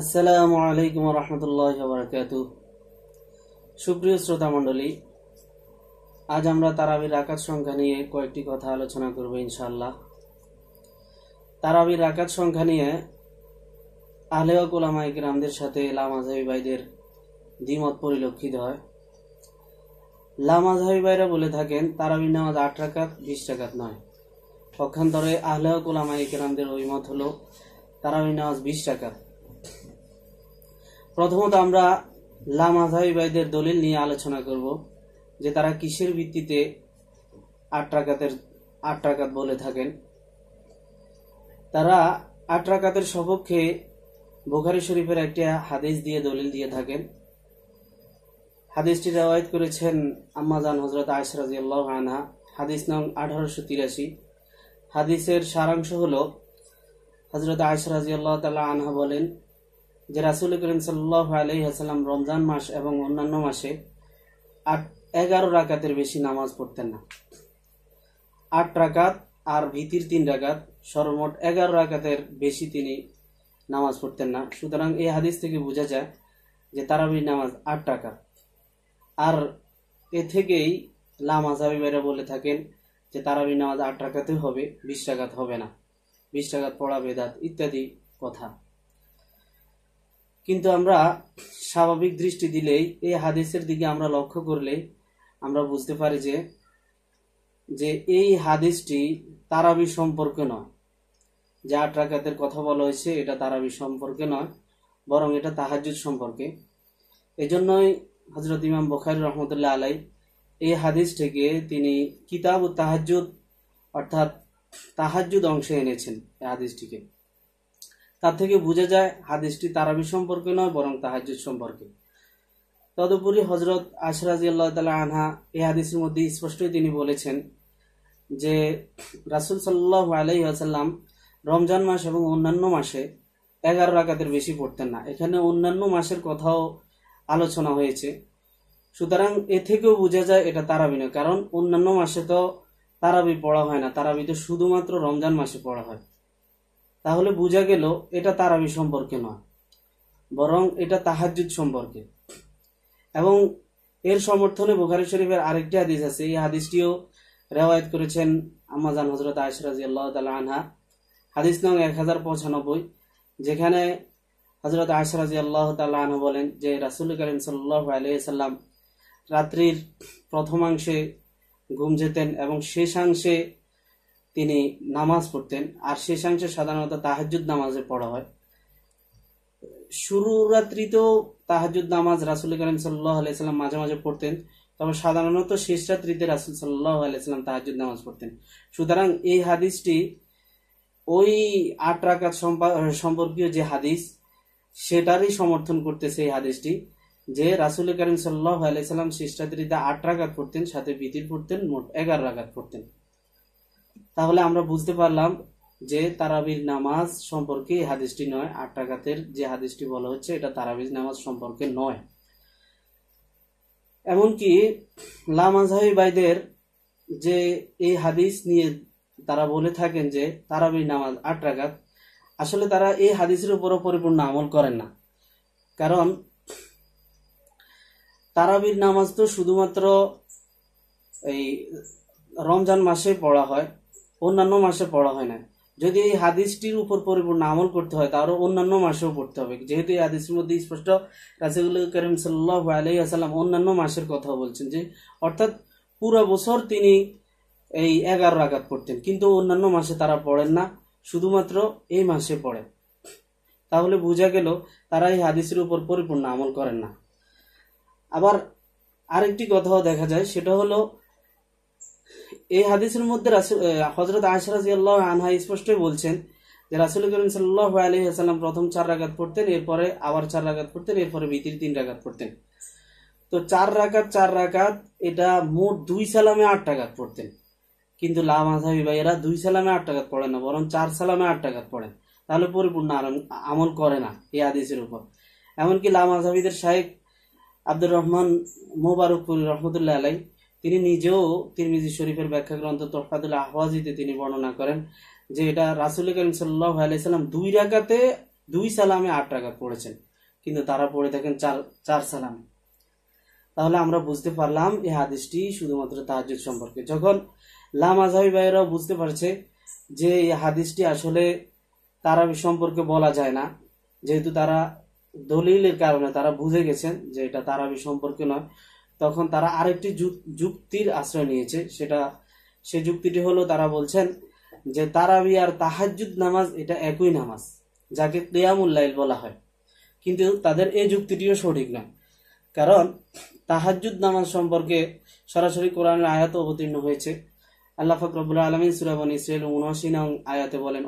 আসসালামু আলাইকুম রহমতুল্লাহ বরকাত সুপ্রিয় শ্রোতা মণ্ডলী আজ আমরা তারাবির আকার সংখ্যা নিয়ে কয়েকটি কথা আলোচনা করব ইনশাল্লাহ তারাবির আকার সংখ্যা নিয়ে আলেও কোলামাইক রামদের সাথে লামাজাবি ভাইদের দ্বিমত পরিলক্ষিত হয় লামাজাবি ভাইরা বলে থাকেন তারাবির নামাজ আট রাকাত বিশ টাকাত নয় পক্ষান্তরে আহলেও কোলামাইক রামদের ওই মত হলো তারাবির নামাজ বিশ টাকা প্রথমত আমরা লামাজাহি ভাইদের দলিল নিয়ে আলোচনা করব যে তারা কিসের ভিত্তিতে আট রাকাতের আট রাকাত বলে থাকেন তারা আট রাকাতের সপক্ষে বোখারি শরীফের একটি হাদিস দিয়ে দলিল দিয়ে থাকেন হাদিসটি রেওয়ায়ত করেছেন আম্মাজান হজরত আয়সরাজ আনহা হাদিস নং আঠারোশো তিরাশি হাদিসের সারাংশ হল হজরত আয়সরাজ আল্লাহ তালা আনহা বলেন যে রাসুল করিম সাল্লাহ আলহিহাসাল্লাম রমজান মাস এবং অন্যান্য মাসে আট এগারো রাকাতের বেশি নামাজ পড়তেন না আট রাকাত আর ভীতির তিন রাকাত সর্বমোট এগারো রাকাতের বেশি তিনি নামাজ পড়তেন না সুতরাং এই হাদিস থেকে বোঝা যায় যে তারাবির নামাজ আট টাকা আর এ থেকেই লামাজাবিবাইরা বলে থাকেন যে তারাবির নামাজ আট রাকাতে হবে বিশ টাকাত হবে না বিশ টাকাত পড়া বেদাত ইত্যাদি কথা কিন্তু আমরা স্বাভাবিক দৃষ্টি দিলেই এই হাদিসের দিকে আমরা লক্ষ্য করলে আমরা বুঝতে পারি যে যে এই হাদিসটি তারাবি সম্পর্কে নয় যে আট রাকাতের কথা বলা হয়েছে এটা তারাবি সম্পর্কে নয় বরং এটা তাহাজুদ সম্পর্কে এজন্যই হজরত ইমাম বখারি রহমতুল্লাহ আলাই এই হাদিসটিকে তিনি কিতাব ও তাহাজুদ অর্থাৎ তাহাজুদ অংশে এনেছেন এই হাদিসটিকে তার থেকে বোঝা যায় হাদিসটি তারাবি সম্পর্কে নয় বরং তাহাজুদ সম্পর্কে তদুপরি হজরত আশরাজি আল্লাহ তালা আনহা এই হাদিসের মধ্যে স্পষ্টই তিনি বলেছেন যে রাসুল সাল্লাহ আলাই আসাল্লাম রমজান মাস এবং অন্যান্য মাসে এগারো রাকাতের বেশি পড়তেন না এখানে অন্যান্য মাসের কথাও আলোচনা হয়েছে সুতরাং এ থেকেও বোঝা যায় এটা তারাবি নয় কারণ অন্যান্য মাসে তো তারাবি পড়া হয় না তারাবি তো শুধুমাত্র রমজান মাসে পড়া হয় তাহলে বোঝা গেল এটা তারাবি সম্পর্কে নয় বরং এটা তাহাজুদ সম্পর্কে এবং এর সমর্থনে বুখারি শরীফের আরেকটি হাদিস আছে এই হাদিসটিও রেওয়ায়ত করেছেন আমাজান হজরত আয়সরাজি আল্লাহ তাল আনহা হাদিস নং এক হাজার পঁচানব্বই যেখানে হজরত আয়সরাজি আল্লাহ তাল আনহা বলেন যে রাসুল করিম সাল্লাহ রাত্রির প্রথমাংশে ঘুম যেতেন এবং শেষাংশে তিনি নামাজ পড়তেন আর শেষাংশ সাধারণত তাহাজুদ নামাজে পড়া হয় শুরু রাত্রিতেও তাহাজুদ নামাজ রাসুল করিম সাল্লাহ মাঝে মাঝে পড়তেন তবে সাধারণত শেষ রাত্রিতে রাসুল সাল্লাহ তাহাজুদ নামাজ পড়তেন সুতরাং এই হাদিসটি ওই আট রাকাত সম্পর্কীয় যে হাদিস সেটারই সমর্থন করতেছে এই হাদিসটি যে রাসুল করিম সাল্লাহ আলাইসাল্লাম শেষ রাত্রিতে আট রাকাত পড়তেন সাথে বিতির পড়তেন মোট এগারো রাকাত পড়তেন তাহলে আমরা বুঝতে পারলাম যে তারাবির নামাজ সম্পর্কে হাদিসটি নয় আটটাঘাতের যে হাদিসটি বলা হচ্ছে এটা তারাবির নামাজ সম্পর্কে নয় এমনকি লামাজাহি বাইদের যে এই হাদিস নিয়ে তারা বলে থাকেন যে তারাবির নামাজ আট আসলে তারা এই হাদিসের উপরও পরিপূর্ণ আমল করেন না কারণ তারাবির নামাজ তো শুধুমাত্র এই রমজান মাসে পড়া হয় অন্যান্য মাসে পড়া হয় না যদি এই হাদিসটির উপর পরিপূর্ণ আমল করতে হয় তারও অন্যান্য মাসেও পড়তে হবে যেহেতু এই হাদিসের মধ্যে স্পষ্ট রাসেগুল করিম সাল্লাহ আলি অন্যান্য মাসের কথা বলছেন যে অর্থাৎ পুরো বছর তিনি এই এগারো আঘাত পড়তেন কিন্তু অন্যান্য মাসে তারা পড়েন না শুধুমাত্র এই মাসে পড়ে তাহলে বোঝা গেল তারা এই হাদিসের উপর পরিপূর্ণ আমল করেন না আবার আরেকটি কথাও দেখা যায় সেটা হলো এই হাদিসের মধ্যে হজরত আশরাজি আল্লাহ আনহা স্পষ্টই বলছেন যে রাসুল করিম সাল্লাহ আলী আসাল্লাম প্রথম চার রাগাত পড়তেন এরপরে আবার চার রাগাত পড়তেন এরপরে বিতির তিন রাগাত পড়তেন তো চার রাকাত চার রাকাত এটা মোট দুই সালামে আট টাকাত পড়তেন কিন্তু লামাধাবি ভাইয়েরা দুই সালামে আট টাকাত পড়ে না বরং চার সালামে আট টাকাত পড়েন তাহলে পরিপূর্ণ আমল করে না এই আদেশের উপর এমনকি লামাধাবিদের শাহেক আব্দুর রহমান মোবারকপুর রহমতুল্লাহ আলাই তিনি নিজেও তিরমিজি শরীফের ব্যাখ্যা গ্রন্থ তোফাদুল আহওয়াজিতে তিনি বর্ণনা করেন যে এটা রাসুল করিম সাল্লাহ আলাইসাল্লাম দুই রাগাতে দুই সালামে আট রাগাত পড়েছেন কিন্তু তারা পড়ে থাকেন চার চার সালাম তাহলে আমরা বুঝতে পারলাম এই হাদিসটি শুধুমাত্র তাহাজুদ সম্পর্কে যখন লাম আজহাবি ভাইয়েরাও বুঝতে পারছে যে এই হাদিসটি আসলে তারা সম্পর্কে বলা যায় না যেহেতু তারা দলিলের কারণে তারা বুঝে গেছেন যে এটা তারাবি সম্পর্কে নয় তখন তারা আরেকটি যুক্তির আশ্রয় নিয়েছে সেটা সে যুক্তিটি হলো তারা বলছেন যে তারাবি আর তাহাজুদ নামাজ এটা একই নামাজ যাকে লাইল বলা হয় কিন্তু তাদের এই যুক্তিটিও সঠিক নয় কারণ তাহাজুদ নামাজ সম্পর্কে সরাসরি কোরআনের আয়াত অবতীর্ণ হয়েছে আল্লাহ ফকরবুল্লা আলমিন সুরাবন ইসরায়েল উনআশি আয়াতে বলেন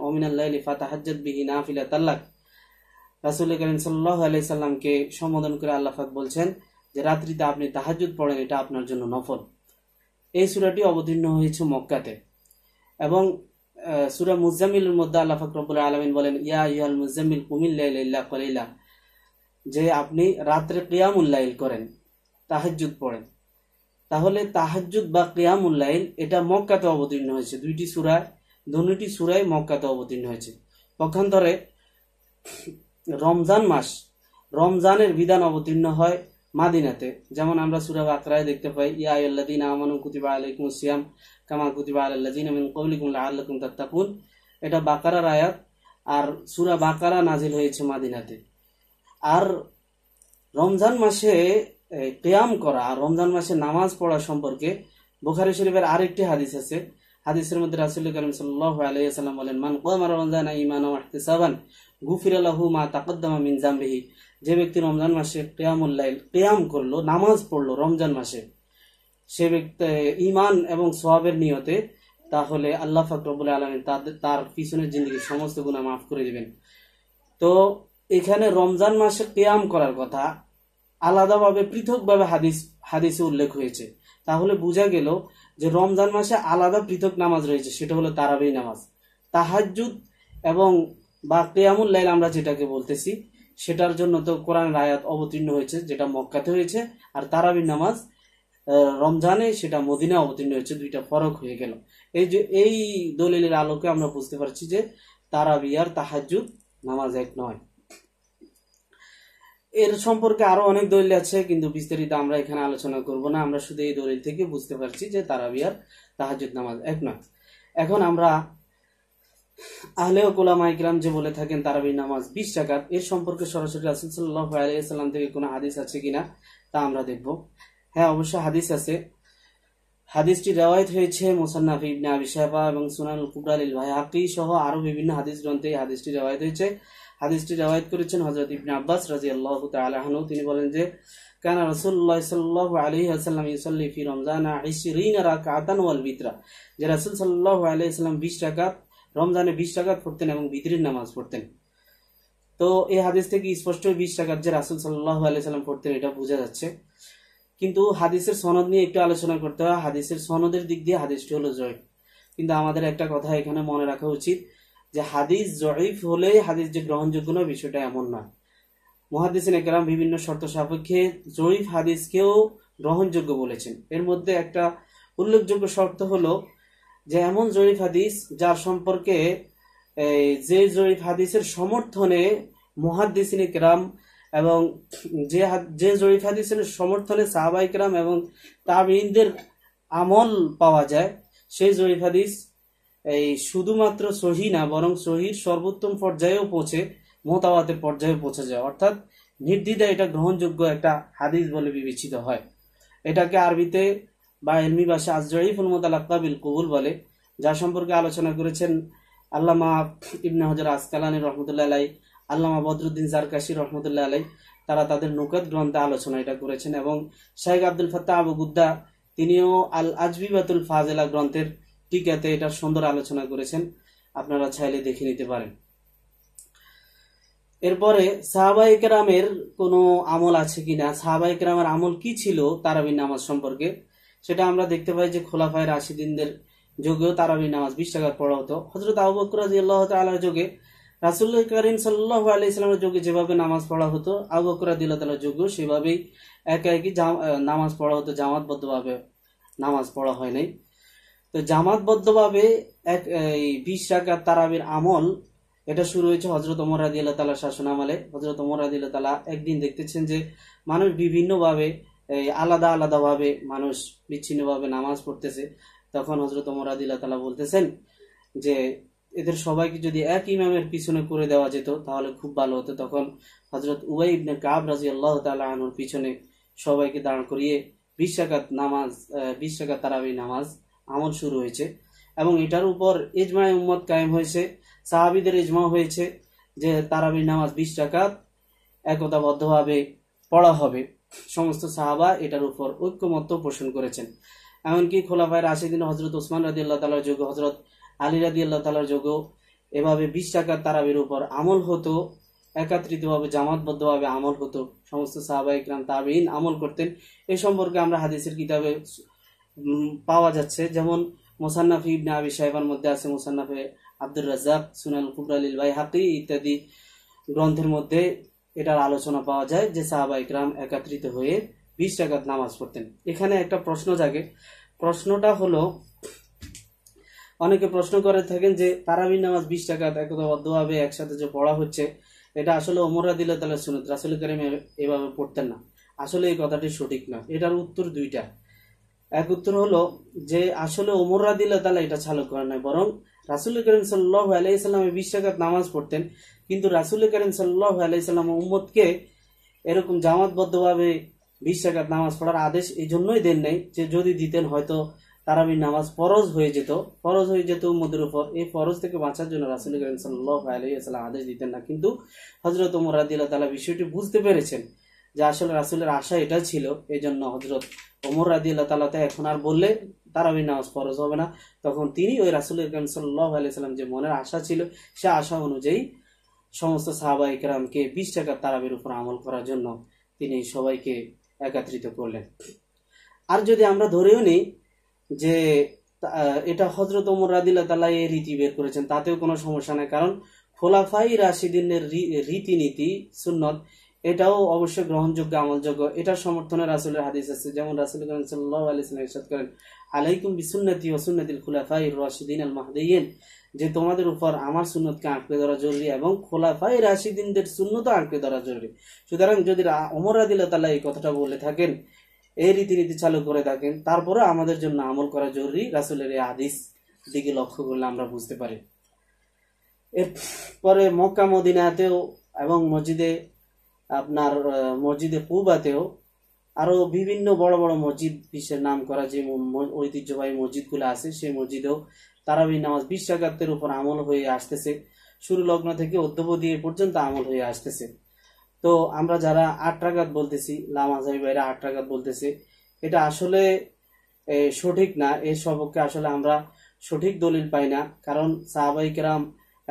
ইফা ফাতাহাজ্জাদ বিহি ফিলা তাল্লাক রাসুল করিম সাল্লাহ আলাইসাল্লামকে সম্বোধন করে আল্লাহাক বলছেন যে রাত্রিতে আপনি তাহাজুদ পড়েন এটা আপনার জন্য নফল এই সুরাটি অবতীর্ণ হয়েছে মক্কাতে এবং সুরা মুজামিলের মধ্যে আল্লাহ ফাকরবুল আলমিন বলেন ইয়া ইয়াল মুজামিল কুমিল্লা কলিলা যে আপনি রাত্রে ক্রিয়ামুল্লাইল করেন তাহাজুদ পড়েন তাহলে তাহাজুদ বা ক্রিয়ামুল্লাইল এটা মক্কাতে অবতীর্ণ হয়েছে দুইটি সুরায় দুটি সুরায় মক্কাতে অবতীর্ণ হয়েছে পক্ষান্তরে রমজান মাস রমজানের বিধান অবতীর্ণ হয় মাদিনাতে যেমন আমরা সুরা বাকরায় দেখতে পাই ইয়া আল্লাদিন আমানু কুতিবা আলাইকুম সিয়াম কামা কুতিবা আল্লাদিন আমিন কৌলিকুম আল্লাকুম তাত্তাকুন এটা বাকারার আয়াত আর সুরা বাকারা নাজিল হয়েছে মাদিনাতে আর রমজান মাসে ক্যাম করা আর রমজান মাসে নামাজ পড়া সম্পর্কে বোখারি শরীফের আরেকটি হাদিস আছে হাদিসের মধ্যে রাসুল করিম সাল্লাহ আলাইসাল্লাম বলেন মান কোয়ামা রমজান ইমান ওয়াহতিসাবান গুফির আল্লাহু মা তাকদ্দামা মিন জাম্বিহি যে ব্যক্তি রমজান মাসে কেয়ামুল লাইল কেয়াম করলো নামাজ পড়লো রমজান মাসে সে ব্যক্তি ইমান এবং সোয়াবের নিয়তে তাহলে আল্লাহ ফাকরবুল আলমিন তাদের তার পিছনের জিন্দিগি সমস্ত গুণা মাফ করে দেবেন তো এখানে রমজান মাসে কেয়াম করার কথা আলাদাভাবে পৃথকভাবে হাদিস হাদিসে উল্লেখ হয়েছে তাহলে বোঝা গেল যে রমজান মাসে আলাদা পৃথক নামাজ রয়েছে সেটা হলো তারাবি নামাজ তাহাজুদ এবং বা কেয়ামুল আমরা যেটাকে বলতেছি সেটার জন্য তো কোরআন আয়াত অবতীর্ণ হয়েছে যেটা মক্কাতে হয়েছে আর তারাবি নামাজ রমজানে সেটা মদিনা অবতীর্ণ হয়েছে দুইটা ফরক হয়ে গেল এই যে এই দলিলের আলোকে আমরা বুঝতে পারছি যে তারাবি আর তাহাজুদ নামাজ এক নয় এর সম্পর্কে আরো অনেক দলিল আছে কিন্তু বিস্তারিত আমরা এখানে আলোচনা করব না আমরা শুধু এই দলিল থেকে বুঝতে পারছি যে তারাবি আর তাহাজুদ নামাজ এক নয় এখন আমরা আহলে ওকোলামা ইকরাম যে বলে থাকেন তারাবির নামাজ বিশ টাকার এর সম্পর্কে সরাসরি রাসুল সাল্লাহ আলাইসাল্লাম থেকে কোনো হাদিস আছে কিনা তা আমরা দেখব হ্যাঁ অবশ্য হাদিস আছে হাদিসটি রেওয়ায়ত হয়েছে মোসান্নাফ ইবনে আবি সাহেবা এবং সুনান কুবরাল ভাই হাকি সহ আরও বিভিন্ন হাদিস গ্রন্থে এই হাদিসটি রেওয়ায়ত হয়েছে হাদিসটি রেওয়ায়ত করেছেন হজরত ইবনে আব্বাস রাজি আল্লাহ তালাহানু তিনি বলেন যে কানা রসুল্লাহ সাল্লাহ আলহি আসাল্লাম ইসল্লি ফি রমজান ইসরিন রাকাতান ওয়াল বিতরা যে রাসুল সাল্লাহ আলহি সাল্লাম বিশ রাকাত রমজানে বিশ টাকাত পড়তেন এবং বিদরির নামাজ পড়তেন তো এই হাদিস থেকে স্পষ্ট বিশ টাকাত যে রাসুল সাল্লাহ আলি সাল্লাম পড়তেন এটা বোঝা যাচ্ছে কিন্তু হাদিসের সনদ নিয়ে একটু আলোচনা করতে হয় হাদিসের সনদের দিক দিয়ে হাদিসটি হলো জয় কিন্তু আমাদের একটা কথা এখানে মনে রাখা উচিত যে হাদিস জয়ীফ হলে হাদিস যে গ্রহণযোগ্য নয় বিষয়টা এমন না মহাদিসিন একরাম বিভিন্ন শর্ত সাপেক্ষে জয়ীফ হাদিসকেও গ্রহণযোগ্য বলেছেন এর মধ্যে একটা উল্লেখযোগ্য শর্ত হলো যে এমন জরিফ হাদিস যার সম্পর্কে যে জরিফ হাদিসের সমর্থনে মহাদ্দিসিন কেরাম এবং যে যে জরিফ হাদিসের সমর্থনে সাহাবাই কেরাম এবং তাবিনদের আমল পাওয়া যায় সেই জরিফ হাদিস এই শুধুমাত্র সহি না বরং সহির সর্বোত্তম পর্যায়েও পৌঁছে মোতাবাতের পর্যায়ে পৌঁছে যায় অর্থাৎ নির্দ্বিধায় এটা গ্রহণযোগ্য একটা হাদিস বলে বিবেচিত হয় এটাকে আরবিতে বা এলমি ভাষা আজরাইফুল মোতালাক্কা বিল কবুল বলে যা সম্পর্কে আলোচনা করেছেন আল্লামা ইবনে হজর আসকালানি রহমতুল্লাহ আলাই আল্লামা বদরুদ্দিন জারকাশি রহমতুল্লাহ আলাই তারা তাদের নৌকাত গ্রন্থে আলোচনা এটা করেছেন এবং শাহেখ আব্দুল ফাত্তা আবু গুদ্দা তিনিও আল আজবিবাতুল ফাজেলা গ্রন্থের টিকাতে এটা সুন্দর আলোচনা করেছেন আপনারা চাইলে দেখে নিতে পারেন এরপরে সাহাবাহিকরামের কেরামের কোনো আমল আছে কিনা সাহাবাহিকরামের আমল কি ছিল তারাবিন নামাজ সম্পর্কে সেটা আমরা দেখতে পাই যে খোলাফায় রাশিদিনদের যুগেও তারাবি নামাজ বিশ টাকা পড়া হতো হজরত আবু আল্লাহ তালার যুগে রাসুল্লাহ করিম সাল্লাহ আলি ইসলামের যুগে যেভাবে নামাজ পড়া হতো আবু বকর রাজি আল্লাহ তালার যুগেও সেভাবেই একা একই নামাজ পড়া হতো জামাতবদ্ধভাবে নামাজ পড়া হয় নাই তো জামাতবদ্ধভাবে এক এই বিশ টাকা তারাবির আমল এটা শুরু হয়েছে হজরত ওমর রাজি আল্লাহ তালার শাসন আমলে হজরত ওমর রাজি আল্লাহ তালা একদিন দেখতেছেন যে মানুষ বিভিন্নভাবে আলাদা আলাদাভাবে মানুষ বিচ্ছিন্নভাবে নামাজ পড়তেছে তখন হজরত মোরাদিল্লা তালা বলতেছেন যে এদের সবাইকে যদি এক ইমামের পিছনে করে দেওয়া যেত তাহলে খুব ভালো হতো তখন হজরত উবাই ইবনে কাব রাজি আল্লাহ তালাহনুর পিছনে সবাইকে দাঁড় করিয়ে বিশ্বাকাত নামাজ বিশ্বাকাত তারাবি নামাজ আমল শুরু হয়েছে এবং এটার উপর ইজমায় উম্মত কায়েম হয়েছে সাহাবিদের ইজমা হয়েছে যে তারাবির নামাজ বিশ্বাকাত একতাবদ্ধভাবে পড়া হবে সমস্ত সাহাবা এটার উপর ঐক্যমত্য পোষণ করেছেন এমনকি খোলাফায় রাশিদিন হজরত ওসমান রাজি আল্লাহ তালার যোগ্য হজরত আলী রাজি আল্লাহ তালার যোগ্য এভাবে বিশ টাকার তারাবির উপর আমল হতো একত্রিতভাবে জামাতবদ্ধভাবে আমল হতো সমস্ত সাহাবা ইকরাম তাবিন আমল করতেন এ সম্পর্কে আমরা হাদিসের কিতাবে পাওয়া যাচ্ছে যেমন মোসান্নাফি ইবনে আবি সাহেবার মধ্যে আছে মোসান্নাফে আব্দুর রাজাক সুনাল কুবরালিল ভাই হাকি ইত্যাদি গ্রন্থের মধ্যে এটার আলোচনা পাওয়া যায় যে সাহাবা ইকরাম একাত্রিত হয়ে বিশ টাকাত নামাজ পড়তেন এখানে একটা প্রশ্ন জাগে প্রশ্নটা হলো অনেকে প্রশ্ন করে থাকেন যে তারাবিন নামাজ বিশ টাকা একদভাবে একসাথে যে পড়া হচ্ছে এটা আসলে অমরা দিল তাহলে শুনে রাসুল করিম এভাবে পড়তেন না আসলে এই কথাটি সঠিক না এটার উত্তর দুইটা এক উত্তর হলো যে আসলে ওমররা রাদিল্লা তালা এটা চালু করে নাই বরং রাসুল করিম সাল্লাহ আলাইসাল্লামে বিশ নামাজ পড়তেন কিন্তু রাসুল করিম সাল্লাহ আলাইসাল্লাম উম্মদকে এরকম জামাতবদ্ধভাবে বিশ নামাজ পড়ার আদেশ এই জন্যই দেন নাই যে যদি দিতেন হয়তো তারাবি নামাজ ফরজ হয়ে যেত ফরজ হয়ে যেত উম্মদের উপর এই ফরজ থেকে বাঁচার জন্য রাসুল করিম সাল্লাহ আলাইসাল্লাম আদেশ দিতেন না কিন্তু হজরত উমর রাদিল্লা তালা বিষয়টি বুঝতে পেরেছেন যে আসলে রাসুলের আশা এটা ছিল এই জন্য হজরত ওমর রাদিল্লা তালাতে এখন আর বললে তারাবি নামাজ ফরজ হবে না তখন তিনি ওই রাসুলের কাম সাল্লাহ যে মনের আশা ছিল সে আশা অনুযায়ী সমস্ত সাহাবা ইকরামকে বিশ টাকার তারাবির উপর আমল করার জন্য তিনি সবাইকে একত্রিত করলেন আর যদি আমরা ধরেও নিই যে এটা হজরত ওমর রাদিল্লা তালা এই রীতি বের করেছেন তাতেও কোনো সমস্যা নেই কারণ খোলাফাই রাশিদিনের রীতিনীতি সুন্নত এটাও অবশ্যই গ্রহণযোগ্য আমলযোগ্য এটার সমর্থনে রাসুলের হাদিস আছে যেমন রাসুল করেন সাল্লাহ আলিয়া করেন আলাইকুম বিসুন্নতি ওসুন্নতিল খুলাফাই রশিদিন আল মাহদিন যে তোমাদের উপর আমার সুন্নতকে আঁকড়ে ধরা জরুরি এবং খোলাফাই রাশিদিনদের সুন্নত আঁকড়ে ধরা জরুরি সুতরাং যদি অমর রাদিল্লা তালা এই কথাটা বলে থাকেন এই রীতিনীতি চালু করে থাকেন তারপরে আমাদের জন্য আমল করা জরুরি রাসুলের এই হাদিস দিকে লক্ষ্য করলে আমরা বুঝতে পারি এরপরে মক্কা মদিনাতেও এবং মসজিদে আপনার মসজিদে পুবাতেও আরও বিভিন্ন বড় বড় মসজিদ বিশ্বের নাম করা যে ঐতিহ্যবাহী মসজিদগুলো আছে সেই মসজিদেও তারাবি নামাজ বিশ উপর আমল হয়ে আসতেছে শুরু লগ্ন থেকে অধ্যবধি এ পর্যন্ত আমল হয়ে আসতেছে তো আমরা যারা আট বলতেছি লামাজাবি ভাইরা আট টাকাত বলতেছে এটা আসলে সঠিক না এর সবকে আসলে আমরা সঠিক দলিল পাই না কারণ সাহাবাইকেরাম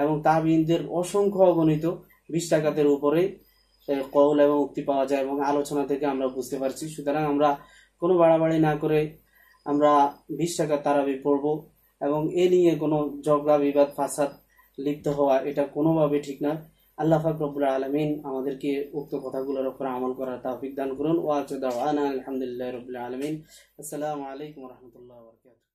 এবং তাবিনদের অসংখ্য অগণিত বিশ্বাকাতের উপরেই উপরে কৌল এবং উক্তি পাওয়া যায় এবং আলোচনা থেকে আমরা বুঝতে পারছি সুতরাং আমরা কোনো বাড়াবাড়ি না করে আমরা বিশ টাকা তারাবি পড়ব এবং এ নিয়ে কোনো ঝগড়া বিবাদ ফাসাদ লিপ্ত হওয়া এটা কোনোভাবে ঠিক না আল্লাহ ফাকরবুল আলমিন আমাদেরকে উক্ত কথাগুলোর ওপর আমল করার তাফিক দান করুন ওয়াজ আলহামদুলিল্লাহ রবুল্লা আলমিন আসসালামু আলাইকুম রহমতুল্লাহ বরকাত